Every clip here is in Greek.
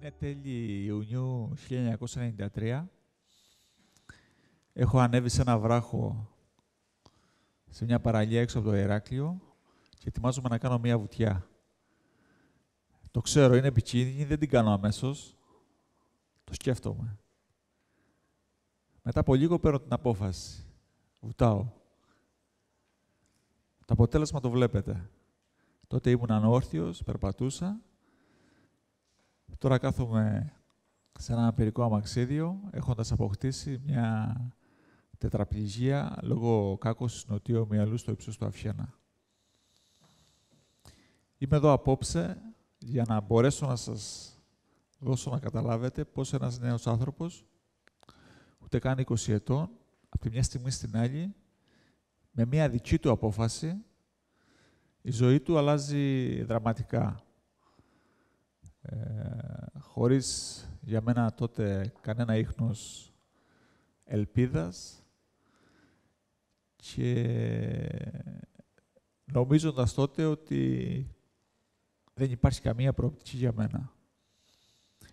Είναι τέλη Ιουνιού 1993. Έχω ανέβει σε ένα βράχο σε μια παραλία έξω από το Ηράκλειο και ετοιμάζομαι να κάνω μια βουτιά. Το ξέρω, είναι επικίνδυνη, δεν την κάνω αμέσως. Το σκέφτομαι. Μετά από λίγο παίρνω την απόφαση. Βουτάω. Το αποτέλεσμα το βλέπετε. Τότε ήμουν ανόρθιος, περπατούσα Τώρα κάθομαι σε ένα απειρικό αμαξίδιο, έχοντας αποκτήσει μια τετραπληγία λόγω κάκος νοτίου μυαλού στο ύψος του Αφιένα. Είμαι εδώ απόψε για να μπορέσω να σας δώσω να καταλάβετε πώς ένας νέος άνθρωπος, ούτε καν 20 ετών, από τη μια στιγμή στην άλλη, με μια δική του απόφαση, η ζωή του αλλάζει δραματικά. Ε, χωρίς για μένα τότε κανένα ίχνος ελπίδας και νομίζοντας τότε ότι δεν υπάρχει καμία προοπτική για μένα.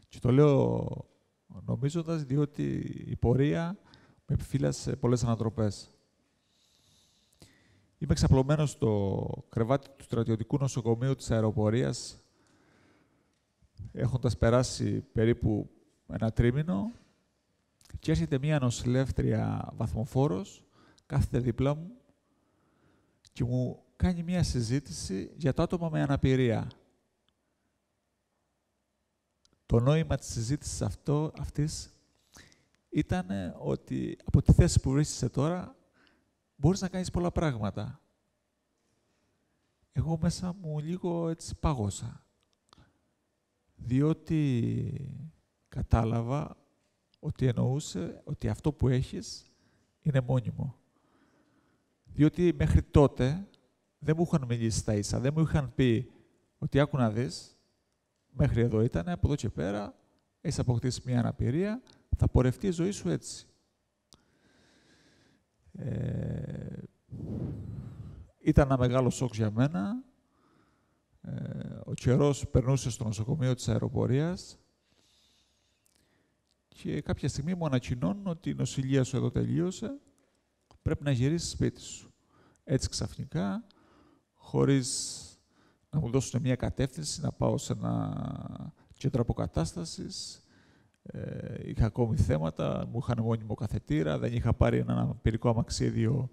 Και το λέω νομίζοντας διότι η πορεία με επιφύλασε πολλές ανατροπές. Είμαι εξαπλωμένος στο κρεβάτι του στρατιωτικού νοσοκομείου της αεροπορίας έχοντας περάσει περίπου ένα τρίμηνο και έρχεται μία νοσηλεύτρια βαθμοφόρος, κάθεται δίπλα μου και μου κάνει μία συζήτηση για το άτομα με αναπηρία. Το νόημα της συζήτησης αυτό, αυτής ήταν ότι από τη θέση που βρίσκεσαι τώρα μπορείς να κάνεις πολλά πράγματα. Εγώ μέσα μου λίγο έτσι πάγωσα διότι κατάλαβα ότι εννοούσε ότι αυτό που έχεις είναι μόνιμο. Διότι μέχρι τότε δεν μου είχαν μιλήσει τα ίσα, δεν μου είχαν πει ότι άκου να δεις, μέχρι εδώ ήταν, από εδώ και πέρα, έχεις αποκτήσει μια αναπηρία, θα πορευτεί η ζωή σου έτσι. Ε, ήταν ένα μεγάλο σοκ για μένα. Ε, Καιρός περνούσε στο νοσοκομείο της αεροπορίας και κάποια στιγμή μου ανακοινώνουν ότι η νοσηλεία σου εδώ τελείωσε, πρέπει να γυρίσεις σπίτι σου. Έτσι ξαφνικά, χωρίς να μου δώσουν μια κατεύθυνση, να πάω σε ένα κέντρο αποκατάστασης, ε, είχα ακόμη θέματα, μου είχαν μόνιμο καθετήρα, δεν είχα πάρει ένα πυρικό αμαξίδιο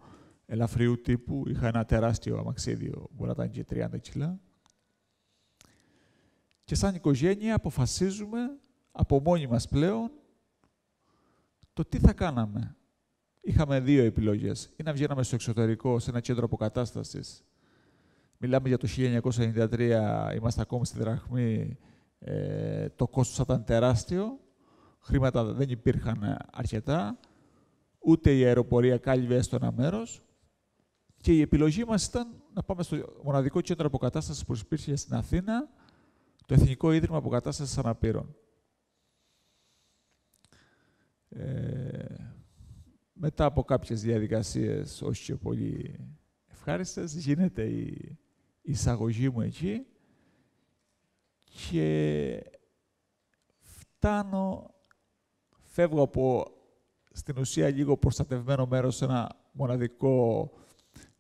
ελαφριού τύπου, είχα ένα τεράστιο αμαξίδιο, μπορεί να ήταν και 30 κιλά, και σαν οικογένεια αποφασίζουμε από μόνοι μας πλέον το τι θα κάναμε. Είχαμε δύο επιλογές. Ή να βγαίναμε στο εξωτερικό, σε ένα κέντρο αποκατάστασης. Μιλάμε για το 1993, είμαστε ακόμη στη δραχμή, ε, το κόστος ήταν τεράστιο, χρήματα δεν υπήρχαν αρκετά, ούτε η αεροπορία κάλυβε έστω ένα μέρος. Και η επιλογή μας ήταν να πάμε στο μοναδικό κέντρο αποκατάστασης που υπήρχε στην Αθήνα, το Εθνικό Ίδρυμα Αποκατάστασης Αναπήρων. Ε, μετά από κάποιες διαδικασίες, όχι και πολύ ευχάριστες, γίνεται η εισαγωγή μου εκεί και φτάνω, φεύγω από στην ουσία λίγο προστατευμένο μέρος σε ένα μοναδικό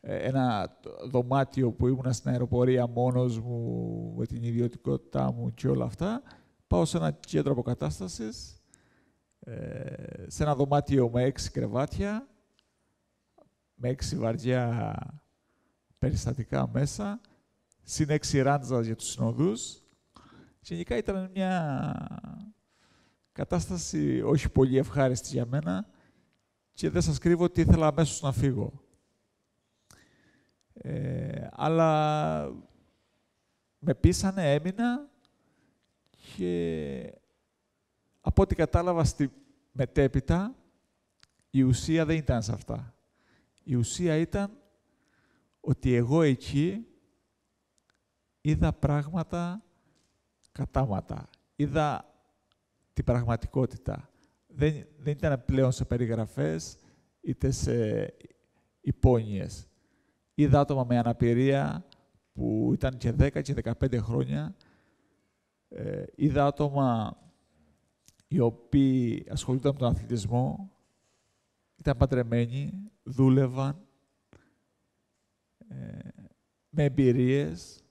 ε, ένα δωμάτιο που ήμουν στην αεροπορία μόνος μου, με την ιδιωτικότητά μου και όλα αυτά. Πάω σε ένα κέντρο αποκατάστασης, ε, σε ένα δωμάτιο με έξι κρεβάτια, με έξι βαριά περιστατικά μέσα, συν έξι ράντζας για τους συνοδούς. Γενικά ήταν μια κατάσταση όχι πολύ ευχάριστη για μένα και δεν σας κρύβω ότι ήθελα αμέσως να φύγω. Ε, αλλά με πείσανε, έμεινα και από ό,τι κατάλαβα στη μετέπειτα, η ουσία δεν ήταν σε αυτά. Η ουσία ήταν ότι εγώ εκεί είδα πράγματα κατάματα. Είδα την πραγματικότητα. Δεν, δεν ήταν πλέον σε περιγραφές, είτε σε υπόνοιες. Είδα άτομα με αναπηρία που ήταν και 10 και 15 χρόνια. Ε, είδα άτομα οι οποίοι ασχολούνταν με τον αθλητισμό, ήταν παντρεμένοι, δούλευαν, ε, με εμπειρίες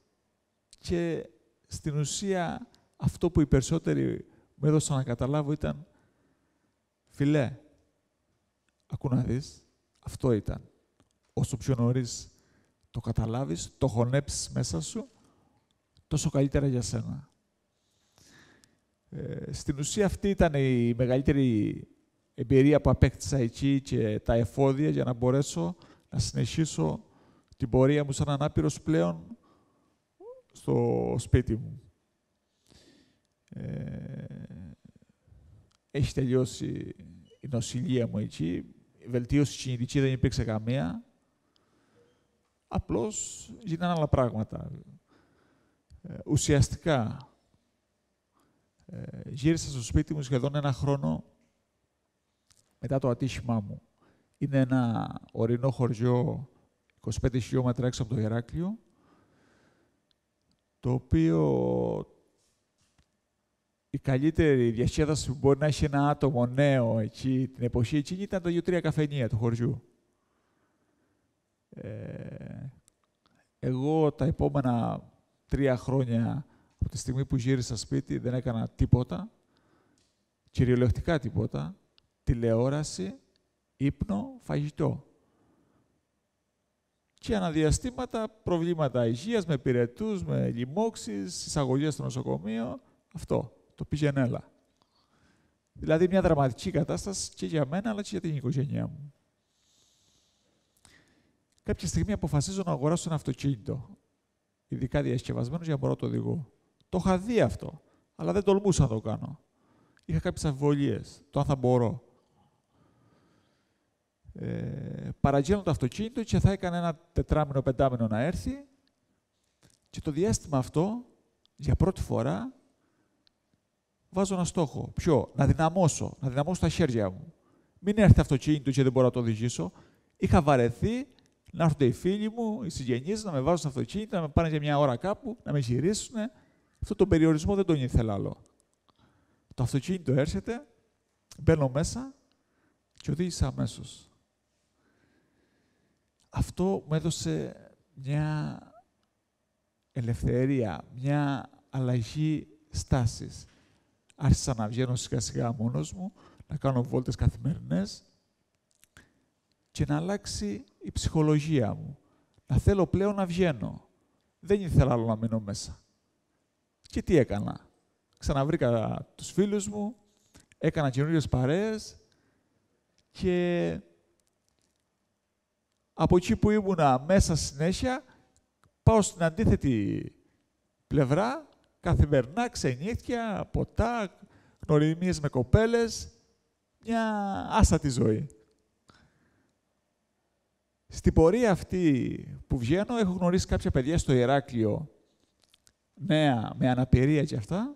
και στην ουσία αυτό που οι περισσότεροι μου έδωσαν να καταλάβω ήταν «Φιλέ, ακού να δεις, αυτό ήταν» όσο πιο νωρίς το καταλάβεις, το χωνέψεις μέσα σου, τόσο καλύτερα για σένα. Ε, στην ουσία αυτή ήταν η μεγαλύτερη εμπειρία που απέκτησα εκεί και τα εφόδια για να μπορέσω να συνεχίσω την πορεία μου σαν ανάπηρος πλέον στο σπίτι μου. Ε, έχει τελειώσει η νοσηλεία μου εκεί. Η βελτίωση κινητικής δεν υπήρξε καμία. Απλώς γίνανε άλλα πράγματα. Ε, ουσιαστικά, ε, γύρισα στο σπίτι μου σχεδόν ένα χρόνο μετά το ατύχημά μου. Είναι ένα ορεινό χωριό 25 χιλιόμετρα έξω από το Γεράκλειο, το οποίο η καλύτερη διασκέδαση που μπορεί να έχει ένα άτομο νέο εκεί, την εποχή εκείνη ήταν τα δύο-τρία καφενεία του χωριού. Ε, εγώ τα επόμενα τρία χρόνια, από τη στιγμή που γύρισα σπίτι, δεν έκανα τίποτα, κυριολεκτικά τίποτα, τηλεόραση, ύπνο, φαγητό. Και αναδιαστήματα προβλήματα υγείας, με πυρετούς, με λοιμώξεις, εισαγωγές στο νοσοκομείο, αυτό, το πήγαινε Δηλαδή μια δραματική κατάσταση και για μένα, αλλά και για την οικογένειά μου. Κάποια στιγμή αποφασίζω να αγοράσω ένα αυτοκίνητο, ειδικά διασκευασμένος για να μπορώ να το οδηγώ. Το είχα δει αυτό, αλλά δεν τολμούσα να το κάνω. Είχα κάποιες αμφιβολίες, το αν θα μπορώ. Ε, παραγγέλνω το αυτοκίνητο και θα έκανα ένα τετράμινο, πεντάμινο να έρθει και το διάστημα αυτό, για πρώτη φορά, βάζω ένα στόχο. Ποιο, να δυναμώσω, να δυναμώσω τα χέρια μου. Μην έρθει αυτοκίνητο και δεν μπορώ να το οδηγήσω. Είχα βαρεθεί να έρθουν οι φίλοι μου, οι συγγενείς, να με βάζουν στο αυτοκίνητο, να με πάνε για μια ώρα κάπου, να με γυρίσουν. Αυτό τον περιορισμό δεν τον ήθελα άλλο. Το αυτοκίνητο έρχεται, μπαίνω μέσα και οδήγησα αμέσως. Αυτό μου έδωσε μια ελευθερία, μια αλλαγή στάσης. Άρχισα να βγαίνω σιγά σιγά μόνος μου, να κάνω βόλτες καθημερινές, και να αλλάξει η ψυχολογία μου. Να θέλω πλέον να βγαίνω. Δεν ήθελα άλλο να μείνω μέσα. Και τι έκανα. Ξαναβρήκα τους φίλους μου, έκανα καινούριες παρέες και από εκεί που ήμουνα μέσα συνέχεια, πάω στην αντίθετη πλευρά, καθημερινά, ξενύχτια, ποτά, γνωριμίες με κοπέλες, μια άστατη ζωή. Στην πορεία αυτή που βγαίνω, έχω γνωρίσει κάποια παιδιά στο Ηράκλειο, νέα, με αναπηρία και αυτά.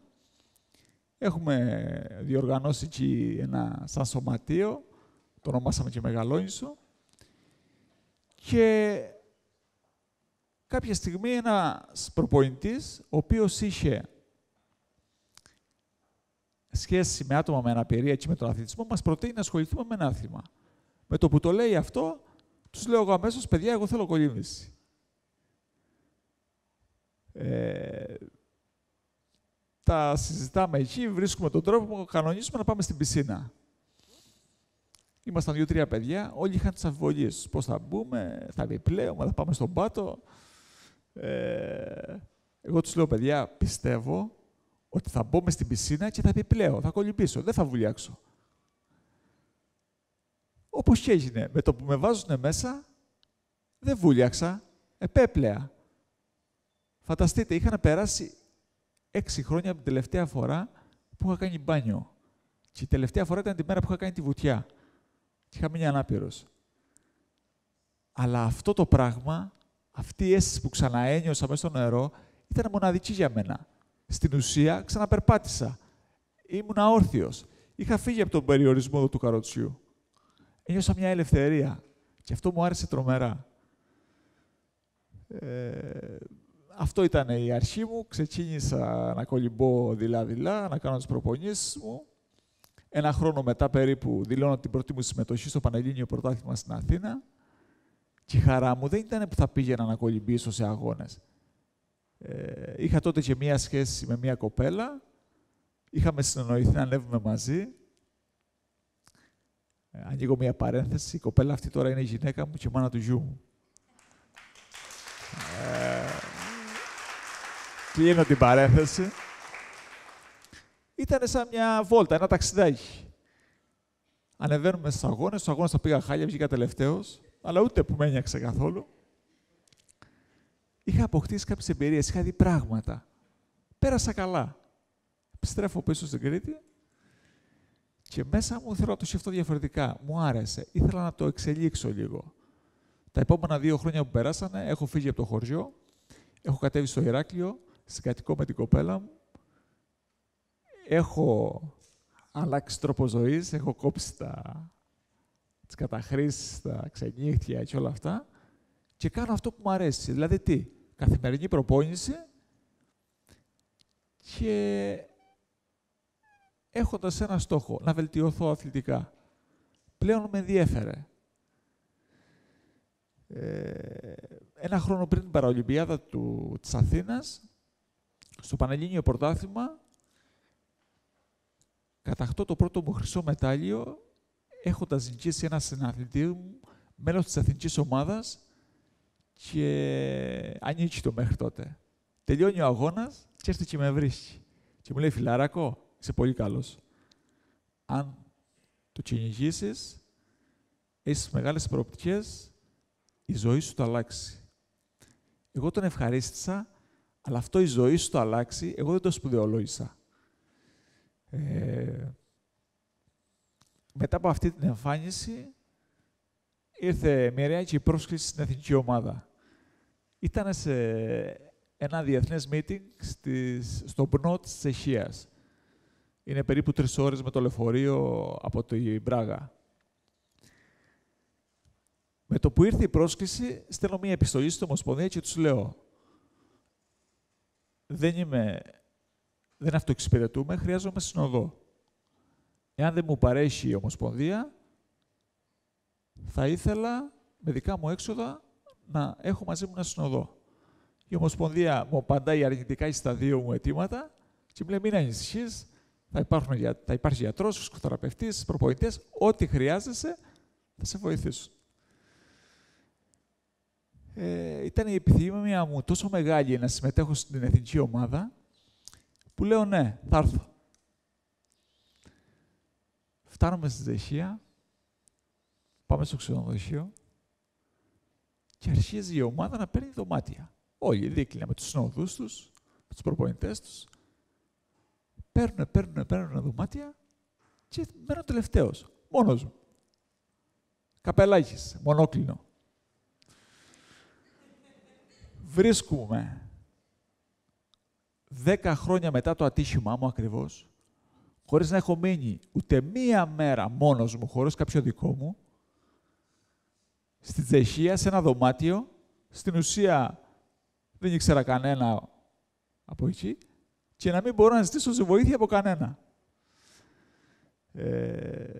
Έχουμε διοργανώσει εκεί ένα σαν σωματείο, το ονομάσαμε και Μεγαλόνισο. Και κάποια στιγμή ένας προπονητής ο οποίος είχε σχέση με άτομα με αναπηρία και με τον αθλητισμό, μας προτείνει να ασχοληθούμε με ένα άθλημα. Με το που το λέει αυτό, τους λέω εγώ αμέσως, παιδιά, εγώ θέλω κολύμβηση. Ε, τα συζητάμε εκεί, βρίσκουμε τον τρόπο που κανονίζουμε να πάμε στην πισίνα. Ήμασταν δύο-τρία παιδιά, όλοι είχαν τις αμφιβολίες τους. Πώς θα μπούμε, θα επιπλέουμε, θα πάμε στον πάτο. Ε, εγώ τους λέω, παιδιά, πιστεύω ότι θα μπούμε στην πισίνα και θα επιπλέω. θα κολυμπήσω, δεν θα βουλιάξω. Όπως και έγινε. Με το που με βάζουν μέσα, δεν βούλιαξα, επέπλεα. Φανταστείτε, είχαν περάσει έξι χρόνια από την τελευταία φορά που είχα κάνει μπάνιο. Και η τελευταία φορά ήταν τη μέρα που είχα κάνει τη βουτιά. Και είχα μείνει ανάπηρος. Αλλά αυτό το πράγμα, αυτή η αίσθηση που ξαναένιωσα μέσα στο νερό, ήταν μοναδική για μένα. Στην ουσία, ξαναπερπάτησα. Ήμουν όρθιο. Είχα φύγει από τον περιορισμό του καροτσιού ένιωσα μια ελευθερία. Και αυτό μου άρεσε τρομερά. Ε, αυτό ήταν η αρχή μου. Ξεκίνησα να κολυμπώ δειλά-δειλά, να κάνω τις προπονήσεις μου. Ένα χρόνο μετά περίπου δηλώνω την πρώτη μου συμμετοχή στο Πανελλήνιο Πρωτάθλημα στην Αθήνα. Και η χαρά μου δεν ήταν που θα πήγαινα να κολυμπήσω σε αγώνες. Ε, είχα τότε και μία σχέση με μία κοπέλα. Είχαμε συνεννοηθεί να ανέβουμε μαζί. Ε, Ανοίγω μια παρένθεση. Η κοπέλα αυτή τώρα είναι η γυναίκα μου και η μάνα του γιού μου. Ε, κλείνω την παρένθεση. Ήταν σαν μια βόλτα, ένα ταξιδάκι. Ανεβαίνουμε στους αγώνες. Στους αγώνες τα πήγα χάλια, βγήκα τελευταίος, αλλά ούτε που με ένιωξε καθόλου. Είχα αποκτήσει κάποιες εμπειρίες, είχα δει πράγματα. Πέρασα καλά. Επιστρέφω πίσω στην Κρήτη και μέσα μου ήθελα να το σκεφτώ διαφορετικά. Μου άρεσε. Ήθελα να το εξελίξω λίγο. Τα επόμενα δύο χρόνια που περάσανε, έχω φύγει από το χωριό, έχω κατέβει στο Ηράκλειο, συγκατοικώ με την κοπέλα μου, έχω αλλάξει τρόπο ζωής, έχω κόψει τα... τις καταχρήσεις, τα ξενύχτια και όλα αυτά και κάνω αυτό που μου αρέσει. Δηλαδή τι, καθημερινή προπόνηση και Έχοντας ένα στόχο, να βελτιωθώ αθλητικά. Πλέον με ενδιέφερε. Ε, ένα χρόνο πριν την Παραολυμπιάδα του, της Αθήνας, στο Πανελλήνιο Πρωτάθλημα, καταχτώ το πρώτο μου χρυσό μετάλλιο, έχοντας νικήσει ένα συναθλητή μου, μέλος της αθηνικής ομάδας και ανήκει το μέχρι τότε. Τελειώνει ο αγώνας και έρθει και με βρίσκει. Και μου λέει, φιλαράκο, Είσαι πολύ καλός. Αν το κυνηγήσεις, έχεις μεγάλες προοπτικές, η ζωή σου το αλλάξει. Εγώ τον ευχαρίστησα, αλλά αυτό η ζωή σου το αλλάξει, εγώ δεν το σπουδαιολόγησα. Ε, μετά από αυτή την εμφάνιση, ήρθε μοιραία και η πρόσκληση στην εθνική ομάδα. Ήταν σε ένα διεθνές meeting στις, στο Πνό της Τσεχίας. Είναι περίπου τρεις ώρες με το λεωφορείο από τη Μπράγα. Με το που ήρθε η πρόσκληση, στέλνω μία επιστολή στην Ομοσπονδία και τους λέω «Δεν είμαι, δεν αυτοεξυπηρετούμε, χρειάζομαι συνοδό. Εάν δεν μου παρέχει η Ομοσπονδία, θα ήθελα με δικά μου έξοδα να έχω μαζί μου ένα συνοδό. Η Ομοσπονδία μου απαντάει αρνητικά στα δύο μου αιτήματα και μου λέει μην ανησυχείς, θα, υπάρχουν, θα υπάρχει γιατρός, φυσικοθεραπευτής, προπονητές, ό,τι χρειάζεσαι θα σε βοηθήσουν. Ε, ήταν η επιθυμία μου τόσο μεγάλη να συμμετέχω στην εθνική ομάδα που λέω ναι, θα έρθω. Φτάνουμε στη Τσεχία, πάμε στο ξενοδοχείο και αρχίζει η ομάδα να παίρνει δωμάτια. Όλοι δίκλυνα με τους συνοδούς τους, τους προπονητές τους, Παίρνουν, παίρνουν, παίρνουν δωμάτια και μένω τελευταίος. Μόνος μου. Καπελάκι, μονόκλινο. Βρίσκουμε δέκα χρόνια μετά το ατύχημά μου ακριβώς, χωρίς να έχω μείνει ούτε μία μέρα μόνος μου, χωρίς κάποιο δικό μου, στη Τσεχία, σε ένα δωμάτιο, στην ουσία δεν ήξερα κανένα από εκεί, και να μην μπορώ να ζητήσω βοήθεια από κανένα. Ε,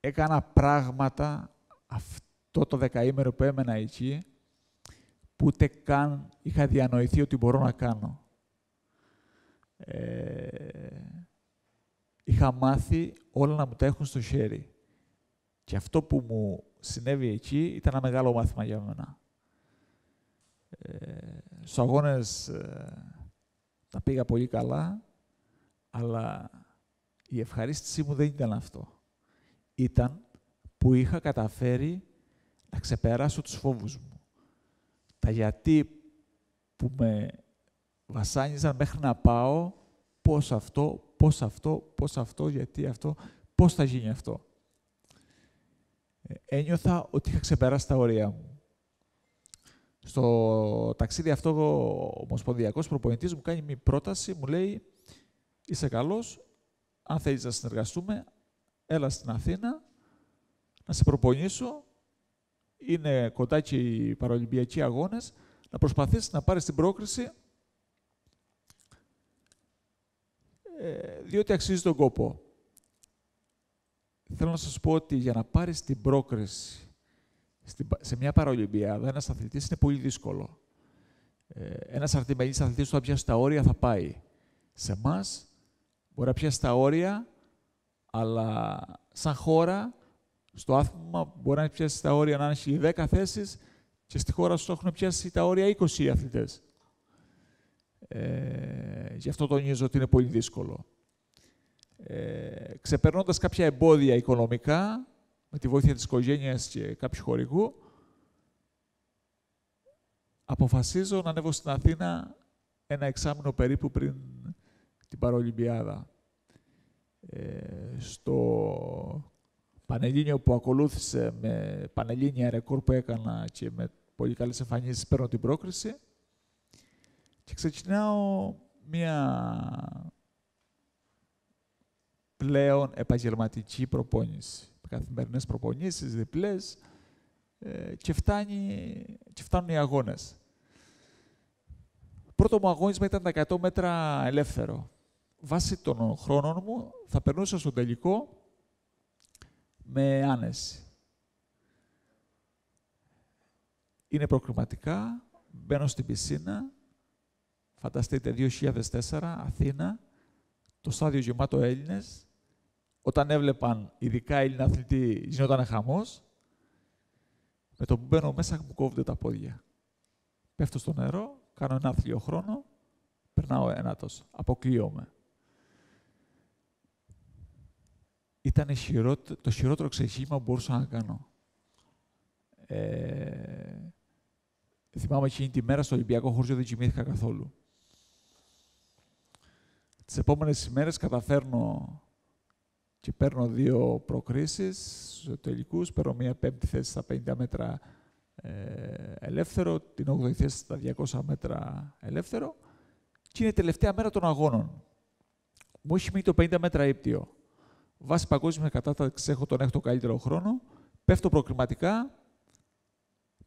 έκανα πράγματα αυτό το δεκαήμερο που έμενα εκεί, που ούτε καν είχα διανοηθεί ότι μπορώ να κάνω. Ε, είχα μάθει όλα να μου τα έχουν στο χέρι. Και αυτό που μου συνέβη εκεί ήταν ένα μεγάλο μάθημα για μένα. Ε, στους αγώνες ε, τα πήγα πολύ καλά, αλλά η ευχαρίστησή μου δεν ήταν αυτό. Ήταν που είχα καταφέρει να ξεπεράσω τους φόβους μου. Τα γιατί που με βασάνιζαν μέχρι να πάω, πώς αυτό, πώς αυτό, πώς αυτό, γιατί αυτό, πώς θα γίνει αυτό. Ε, ένιωθα ότι είχα ξεπεράσει τα όρια μου. Στο ταξίδι αυτό, ο ομοσπονδιακός προπονητής μου κάνει μια πρόταση, μου λέει: Είσαι καλός. Αν θέλεις να συνεργαστούμε, έλα στην Αθήνα να σε προπονήσω. Είναι κοντά και οι παραολυμπιακοί αγώνες. Να προσπαθήσεις να πάρεις την πρόκριση. Ε, διότι αξίζει τον κόπο. Θέλω να σας πω ότι για να πάρεις την πρόκριση σε μια παρολυμπιάδα ένας αθλητής είναι πολύ δύσκολο. Ένα ε, ένας αρτημενής αθλητής που θα πιάσει τα όρια θα πάει. Σε εμάς μπορεί να πιάσει τα όρια, αλλά σαν χώρα στο άθλημα μπορεί να πιάσει τα όρια να έχει 10 θέσεις και στη χώρα σου έχουν πιάσει τα όρια 20 αθλητές. Ε, γι' αυτό τονίζω ότι είναι πολύ δύσκολο. Ε, ξεπερνώντας κάποια εμπόδια οικονομικά, με τη βοήθεια της οικογένειας και κάποιου χορηγού, αποφασίζω να ανέβω στην Αθήνα ένα εξάμεινο περίπου πριν την Παρολυμπιάδα. Ε, στο Πανελλήνιο που ακολούθησε με πανελλήνια ρεκόρ που έκανα και με πολύ καλές εμφανίσεις παίρνω την πρόκριση και ξεκινάω μία πλέον επαγγελματική προπόνηση καθημερινές προπονήσεις, διπλές ε, και, φτάνουν οι αγώνες. Πρώτο μου αγώνισμα ήταν τα 100 μέτρα ελεύθερο. Βάσει των χρόνων μου θα περνούσα στον τελικό με άνεση. Είναι προκληματικά, μπαίνω στην πισίνα, φανταστείτε 2004, Αθήνα, το στάδιο γεμάτο Έλληνες, όταν έβλεπαν ειδικά Έλληνα αθλητή γινόταν χαμός, με το που μπαίνω μέσα μου κόβονται τα πόδια. Πέφτω στο νερό, κάνω ένα άθλιο χρόνο, περνάω ένα τόσο, αποκλείομαι. Ήταν το χειρότερο ξεχύμα που μπορούσα να κάνω. Ε, θυμάμαι εκείνη τη μέρα στο Ολυμπιακό Χωριό δεν κοιμήθηκα καθόλου. Τις επόμενες ημέρες καταφέρνω και παίρνω δύο προκρίσεις στους τελικούς, παίρνω μία πέμπτη θέση στα 50 μέτρα ε, ελεύθερο, την 8η θέση στα 200 μέτρα ελεύθερο και είναι η τελευταία μέρα των αγώνων. Μου έχει μείνει το 50 μέτρα ύπτιο. Βάσει παγκόσμιας κατάστασης, έχω τον 6 καλύτερο χρόνο, πέφτω προκριματικά,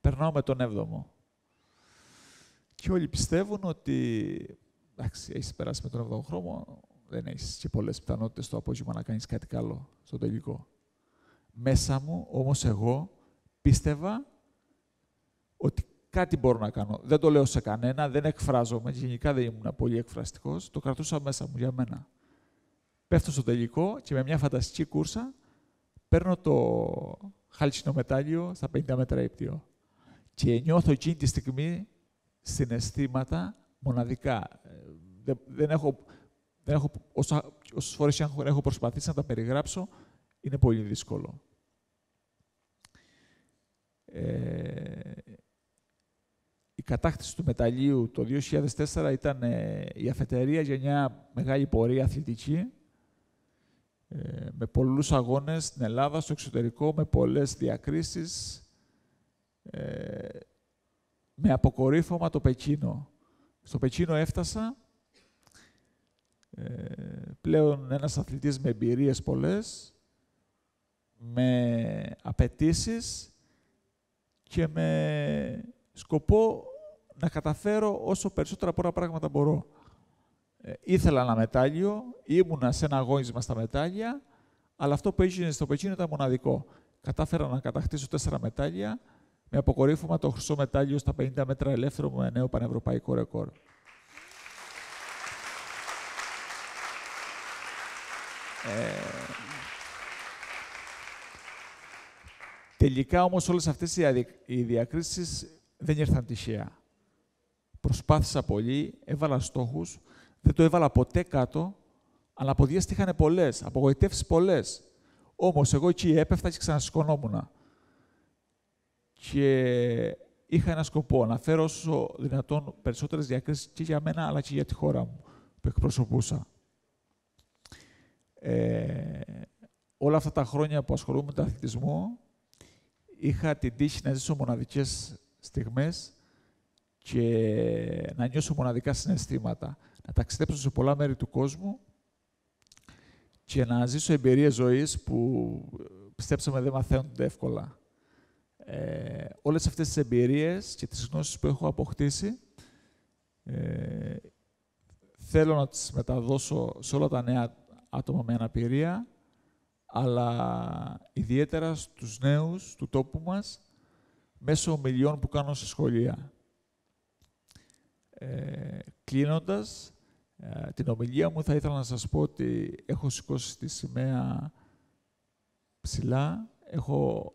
περνάω με τον 7ο. Και όλοι πιστεύουν ότι εντάξει, έχεις περάσει με τον 7ο χρόνο, δεν έχεις και πολλές πιθανότητες το απόγευμα να κάνεις κάτι καλό στο τελικό. Μέσα μου όμως εγώ πίστευα ότι κάτι μπορώ να κάνω. Δεν το λέω σε κανένα, δεν εκφράζομαι. Γενικά δεν ήμουν πολύ εκφραστικός. Το κρατούσα μέσα μου για μένα. Πέφτω στο τελικό και με μια φανταστική κούρσα παίρνω το χάλτσινο μετάλλιο στα 50 μέτρα ύπτιο. Και νιώθω εκείνη τη στιγμή συναισθήματα μοναδικά. Ε, δεν έχω έχω, όσα, όσες φορές έχω, προσπαθήσει να τα περιγράψω, είναι πολύ δύσκολο. Ε, η κατάκτηση του μεταλλίου το 2004 ήταν ε, η αφετερία για μια μεγάλη πορεία αθλητική ε, με πολλούς αγώνες στην Ελλάδα, στο εξωτερικό, με πολλές διακρίσεις με αποκορύφωμα το Πεκίνο. Στο Πεκίνο έφτασα ε, πλέον ένας αθλητής με εμπειρίες πολλές, με απαιτήσεις και με σκοπό να καταφέρω όσο περισσότερα πολλά πράγματα μπορώ. Ε, ήθελα ένα μετάλλιο, ήμουνα σε ένα αγώνισμα στα μετάλλια, αλλά αυτό που έγινε στο Πεκίνο ήταν μοναδικό. Κατάφερα να κατακτήσω τέσσερα μετάλλια, με αποκορύφωμα το χρυσό μετάλλιο στα 50 μέτρα ελεύθερο με νέο πανευρωπαϊκό ρεκόρ. Τελικά όμως όλες αυτές οι διακρίσεις δεν ήρθαν τυχαία. Προσπάθησα πολύ, έβαλα στόχους, δεν το έβαλα ποτέ κάτω, αλλά αποδιέστηκαν πολλές, απογοητεύσεις πολλές. Όμως εγώ εκεί έπεφτα και ξανασηκωνόμουν. Και είχα ένα σκοπό, να φέρω όσο δυνατόν περισσότερες διακρίσεις και για μένα, αλλά και για τη χώρα μου που εκπροσωπούσα. Ε, όλα αυτά τα χρόνια που ασχολούμαι με τον αθλητισμό, είχα την τύχη να ζήσω μοναδικές στιγμές και να νιώσω μοναδικά συναισθήματα. Να ταξιδέψω σε πολλά μέρη του κόσμου και να ζήσω εμπειρίες ζωής που πιστέψαμε δεν μαθαίνονται εύκολα. Ε, όλες αυτές τις εμπειρίες και τις γνώσεις που έχω αποκτήσει ε, θέλω να τις μεταδώσω σε όλα τα νέα άτομα με αναπηρία, αλλά ιδιαίτερα στους νέους του τόπου μας, μέσω ομιλιών που κάνω σε σχολεία. Ε, κλείνοντας, ε, την ομιλία μου θα ήθελα να σας πω ότι έχω σηκώσει τη σημαία ψηλά, έχω,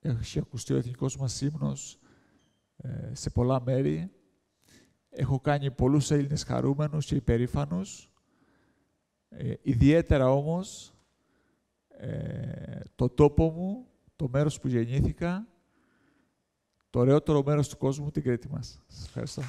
έχει ακουστεί ο εθνικός μας ύμνος ε, σε πολλά μέρη, έχω κάνει πολλούς Έλληνες χαρούμενους και υπερήφανους, ε, ιδιαίτερα όμως ε, το τόπο μου, το μέρος που γεννήθηκα, το ωραιότερο μέρος του κόσμου, την Κρήτη μας. Σας ευχαριστώ.